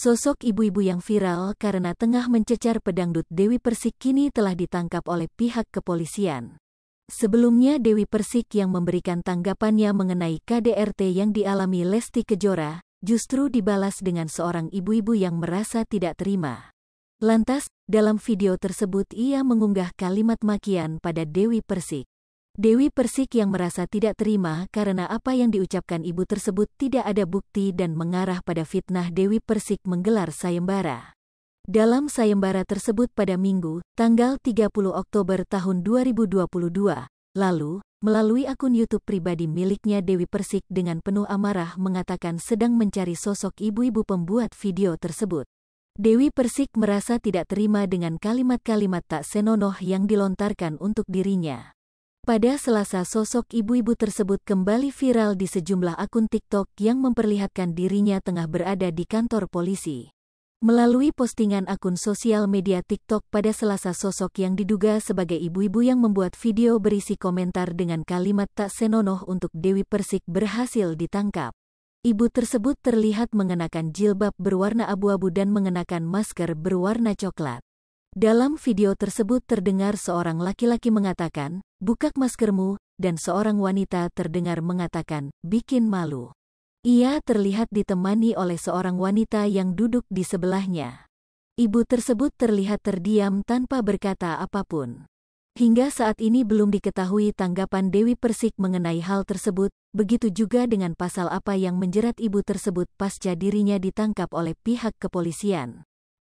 Sosok ibu-ibu yang viral karena tengah mencecar pedangdut Dewi Persik kini telah ditangkap oleh pihak kepolisian. Sebelumnya Dewi Persik yang memberikan tanggapannya mengenai KDRT yang dialami Lesti Kejora, justru dibalas dengan seorang ibu-ibu yang merasa tidak terima. Lantas, dalam video tersebut ia mengunggah kalimat makian pada Dewi Persik. Dewi Persik yang merasa tidak terima karena apa yang diucapkan ibu tersebut tidak ada bukti dan mengarah pada fitnah Dewi Persik menggelar sayembara. Dalam sayembara tersebut pada Minggu, tanggal 30 Oktober tahun 2022, lalu, melalui akun YouTube pribadi miliknya Dewi Persik dengan penuh amarah mengatakan sedang mencari sosok ibu-ibu pembuat video tersebut. Dewi Persik merasa tidak terima dengan kalimat-kalimat tak senonoh yang dilontarkan untuk dirinya. Pada Selasa sosok ibu-ibu tersebut kembali viral di sejumlah akun TikTok yang memperlihatkan dirinya tengah berada di kantor polisi. Melalui postingan akun sosial media TikTok pada Selasa sosok yang diduga sebagai ibu-ibu yang membuat video berisi komentar dengan kalimat tak senonoh untuk Dewi Persik berhasil ditangkap. Ibu tersebut terlihat mengenakan jilbab berwarna abu-abu dan mengenakan masker berwarna coklat. Dalam video tersebut terdengar seorang laki-laki mengatakan, Bukak maskermu, dan seorang wanita terdengar mengatakan, bikin malu. Ia terlihat ditemani oleh seorang wanita yang duduk di sebelahnya. Ibu tersebut terlihat terdiam tanpa berkata apapun. Hingga saat ini belum diketahui tanggapan Dewi Persik mengenai hal tersebut, begitu juga dengan pasal apa yang menjerat ibu tersebut pasca dirinya ditangkap oleh pihak kepolisian.